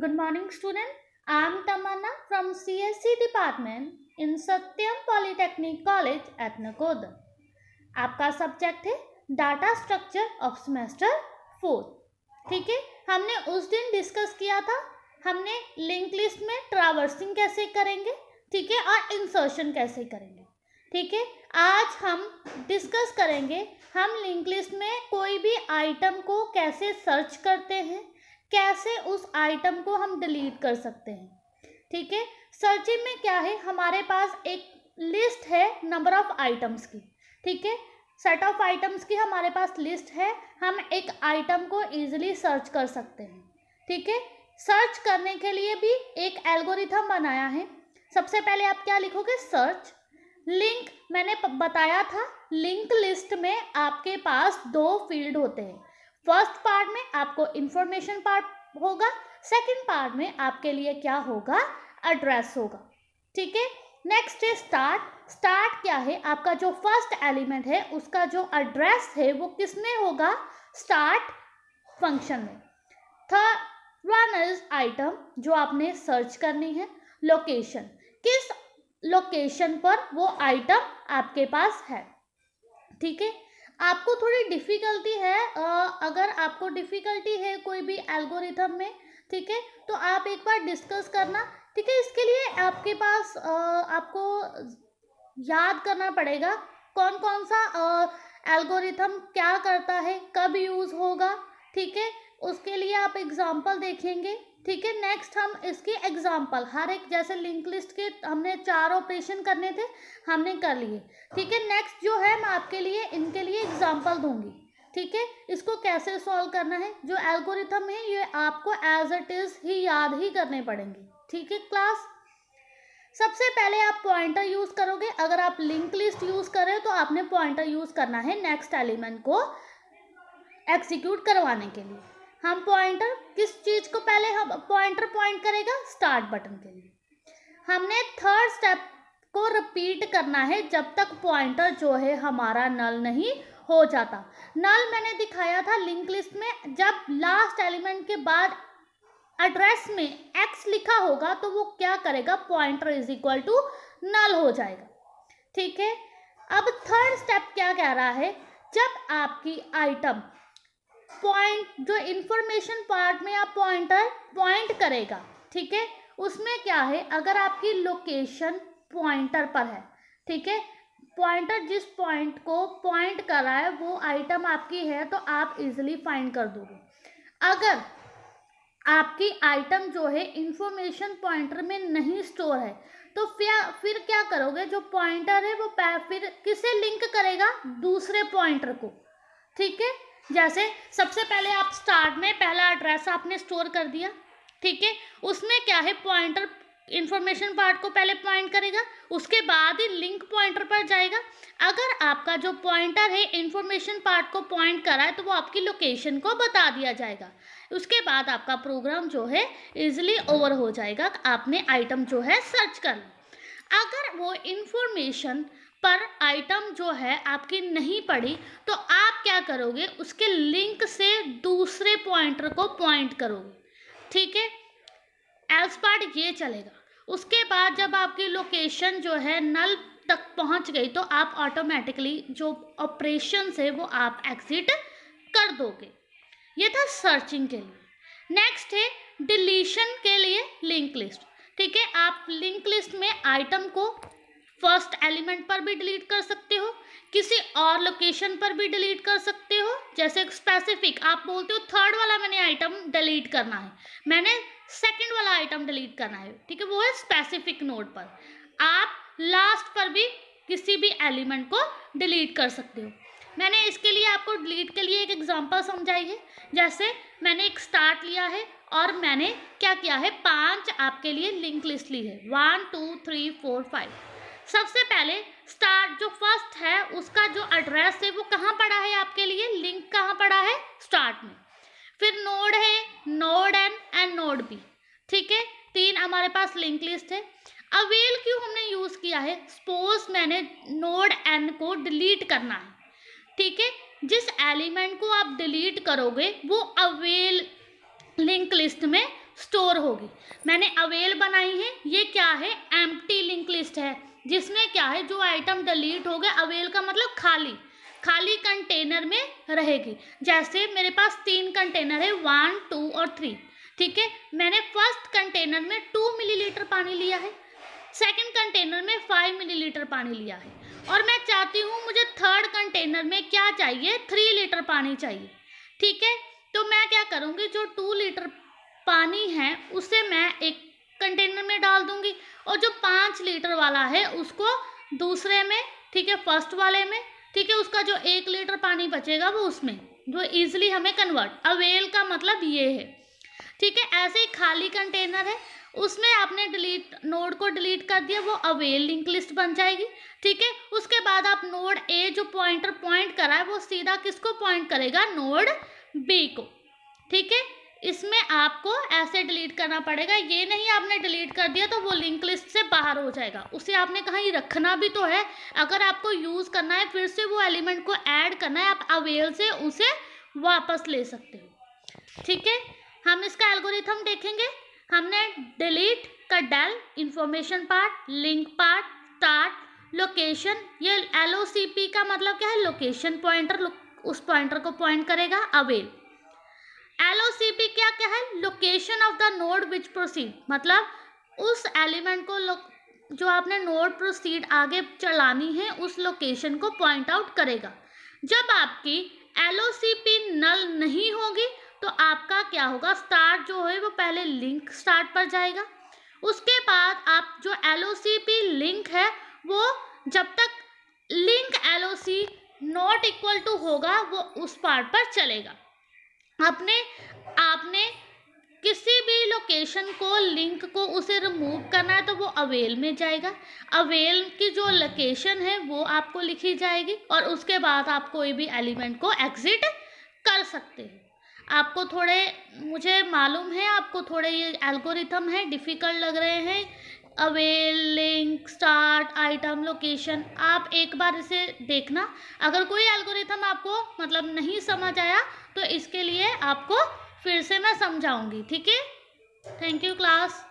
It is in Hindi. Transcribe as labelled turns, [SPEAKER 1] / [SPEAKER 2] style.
[SPEAKER 1] Good morning student. I Tamanna from C S C department in Satyam polytechnic college Nakoda. आपका सब्जेक्ट है data structure of semester fourth ठीक है हमने उस दिन डिस्कस किया था हमने लिंक लिस्ट में ट्रावर्सिंग कैसे करेंगे ठीक है और इंसर्शन कैसे करेंगे ठीक है आज हम डिस्कस करेंगे हम लिंक लिस्ट में कोई भी आइटम को कैसे सर्च करते हैं कैसे उस आइटम को हम डिलीट कर सकते हैं ठीक है सर्चिंग में क्या है हमारे पास एक लिस्ट है नंबर ऑफ आइटम्स की ठीक है सेट ऑफ आइटम्स की हमारे पास लिस्ट है हम एक आइटम को ईजिली सर्च कर सकते हैं ठीक है सर्च करने के लिए भी एक एल्गोरिथम बनाया है सबसे पहले आप क्या लिखोगे सर्च लिंक मैंने बताया था लिंक लिस्ट में आपके पास दो फील्ड होते हैं फर्स्ट पार्ट में आपको इंफॉर्मेशन पार्ट होगा सेकंड पार्ट में आपके लिए क्या होगा एड्रेस होगा ठीक है नेक्स्ट है स्टार्ट स्टार्ट क्या है आपका जो फर्स्ट एलिमेंट है उसका जो एड्रेस है वो किसमें होगा स्टार्ट फंक्शन में थर्ड वन इज आइटम जो आपने सर्च करनी है लोकेशन किस लोकेशन पर वो आइटम आपके पास है ठीक है आपको थोड़ी डिफ़िकल्टी है अगर आपको डिफ़िकल्टी है कोई भी एल्गोरिथम में ठीक है तो आप एक बार डिस्कस करना ठीक है इसके लिए आपके पास आपको याद करना पड़ेगा कौन कौन सा एल्गोरिथम क्या करता है कब यूज़ होगा ठीक है उसके लिए आप एग्जांपल देखेंगे ठीक है नेक्स्ट हम इसकी एग्जाम्पल हर एक जैसे लिंक लिस्ट के हमने चार ऑपरेशन करने थे हमने कर लिए ठीक है नेक्स्ट जो है मैं आपके लिए इनके लिए एग्जाम्पल दूंगी ठीक है इसको कैसे सॉल्व करना है जो एल्गोरिथम है ये आपको एज इट इज़ ही याद ही करने पड़ेंगे ठीक है क्लास सबसे पहले आप पॉइंटर यूज़ करोगे अगर आप लिंक लिस्ट यूज़ करें तो आपने पॉइंटर यूज़ करना है नेक्स्ट एलिमेंट को एक्सिक्यूट करवाने के लिए हम पॉइंटर किस चीज़ को पहले हम पॉइंटर पॉइंट करेगा स्टार्ट बटन के लिए हमने थर्ड स्टेप को रिपीट करना है जब तक पॉइंटर जो है हमारा नल नहीं हो जाता नल मैंने दिखाया था लिंक लिस्ट में जब लास्ट एलिमेंट के बाद एड्रेस में एक्स लिखा होगा तो वो क्या करेगा pointer is equal to null हो जाएगा ठीक है अब थर्ड स्टेप क्या कह रहा है जब आपकी आइटम पॉइंट जो इंफॉर्मेशन पार्ट में आप पॉइंटर पॉइंट करेगा ठीक है उसमें क्या है अगर आपकी लोकेशन पॉइंटर पर है ठीक है पॉइंटर जिस पॉइंट को पॉइंट कर रहा है वो आइटम आपकी है तो आप इजिली फाइंड कर दोगे अगर आपकी आइटम जो है इंफॉर्मेशन पॉइंटर में नहीं स्टोर है तो फिर फिर क्या करोगे जो पॉइंटर है वो फिर किसे लिंक करेगा दूसरे पॉइंटर को ठीक है जैसे सबसे पहले आप स्टार्ट में पहला एड्रेस आपने स्टोर कर दिया ठीक है उसमें क्या है पॉइंटर इंफॉर्मेशन पार्ट को पहले पॉइंट करेगा उसके बाद ही लिंक पॉइंटर पर जाएगा अगर आपका जो पॉइंटर है इंफॉर्मेशन पार्ट को पॉइंट करा है तो वो आपकी लोकेशन को बता दिया जाएगा उसके बाद आपका प्रोग्राम जो है इजिली ओवर हो जाएगा आपने आइटम जो है सर्च कर अगर वो इन्फॉर्मेशन पर आइटम जो है आपकी नहीं पड़ी तो आप क्या करोगे उसके लिंक से दूसरे पॉइंटर को पॉइंट करोगे ठीक है एल्स पार्ट ये चलेगा उसके बाद जब आपकी लोकेशन जो है नल तक पहुंच गई तो आप ऑटोमेटिकली जो ऑपरेशन है वो आप एग्जिट कर दोगे ये था सर्चिंग के लिए नेक्स्ट है डिलीशन के लिए लिंक लिस्ट ठीक है आप लिंक लिस्ट में आइटम को फर्स्ट एलिमेंट पर भी डिलीट कर सकते हो किसी और लोकेशन पर भी डिलीट कर सकते हो जैसे स्पेसिफिक आप बोलते हो थर्ड वाला मैंने आइटम डिलीट करना है मैंने सेकंड वाला आइटम डिलीट करना है ठीक है वो है स्पेसिफिक नोड पर आप लास्ट पर भी किसी भी एलिमेंट को डिलीट कर सकते हो मैंने इसके लिए आपको डिलीट के लिए एक एग्जाम्पल समझाई है जैसे मैंने एक स्टार्ट लिया है और मैंने क्या किया है पांच आपके लिए लिंक लिस्ट ली है one two three four five सबसे पहले स्टार्ट जो फर्स्ट है उसका जो एड्रेस है वो कहाँ पड़ा है आपके लिए लिंक कहाँ पड़ा है स्टार्ट में फिर नोड है node N and node B ठीक है तीन हमारे पास लिंक लिस्ट है अवेल क्यों हमने यूज़ किया है सपोज मैंने नोड एन को डिलीट करना है ठीक है जिस एलिमेंट को आप डिलीट करोगे वो अवेल लिंक लिस्ट में स्टोर होगी मैंने अवेल बनाई है ये क्या है एम्प्टी लिंक लिस्ट है जिसमें क्या है जो आइटम डिलीट हो गए अवेल का मतलब खाली खाली कंटेनर में रहेगी जैसे मेरे पास तीन कंटेनर है वन टू और थ्री ठीक है मैंने फर्स्ट कंटेनर में टू मिलीलीटर पानी लिया है सेकंड कंटेनर में फाइव मिलीलीटर पानी लिया है और मैं चाहती हूँ मुझे थर्ड कंटेनर में क्या चाहिए थ्री लीटर पानी चाहिए ठीक है तो मैं क्या करूँगी जो टू लीटर पानी है उसे मैं एक कंटेनर में डाल दूंगी और जो पाँच लीटर वाला है उसको दूसरे में ठीक है फर्स्ट वाले में ठीक है उसका जो एक लीटर पानी बचेगा वो उसमें जो ईजिली हमें कन्वर्ट अवेल का मतलब ये है ठीक है ऐसे ही खाली कंटेनर है उसमें आपने डिलीट नोड को डिलीट कर दिया वो अवेल लिंक लिस्ट बन जाएगी ठीक है उसके बाद आप नोड ए जो पॉइंटर पॉइंट करा है वो सीधा किसको पॉइंट करेगा नोड बी को ठीक है इसमें आपको ऐसे डिलीट करना पड़ेगा ये नहीं आपने डिलीट कर दिया तो वो लिंक लिस्ट से बाहर हो जाएगा उसे आपने कहीं रखना भी तो है अगर आपको यूज़ करना है फिर से वो एलिमेंट को ऐड करना है आप अवेल से उसे वापस ले सकते हो ठीक है हम इसका एल्गोरिथम देखेंगे हमने डिलीट का del information part link part start location ये एल का मतलब क्या है लोकेशन पॉइंटर उस पॉइंटर को पॉइंट करेगा अवेल एलओसीपी क्या क्या है location of the node which proceed मतलब उस एलिमेंट को जो आपने नोड प्रोसीड आगे चलानी है उस लोकेशन को पॉइंट आउट करेगा जब आपकी एल नल नहीं होगी तो आपका क्या होगा स्टार्ट जो है वो पहले लिंक स्टार्ट पर जाएगा उसके बाद आप जो एल लिंक है वो जब तक link L not equal to होगा वो उस पार्ट पर चलेगा अपने आपने किसी भी लोकेशन को लिंक को उसे रिमूव करना है तो वो अवेल में जाएगा अवेल की जो लोकेशन है वो आपको लिखी जाएगी और उसके बाद आप कोई भी एलिमेंट को एग्जिट कर सकते हो आपको थोड़े मुझे मालूम है आपको थोड़े ये एल्गोरिथम है डिफ़िकल्ट लग रहे हैं avail link part item location आप एक बार इसे देखना अगर कोई एल्गोरिथम आपको मतलब नहीं समझ आया तो इसके लिए आपको फिर से मैं समझाऊंगी ठीक है थैंक यू क्लास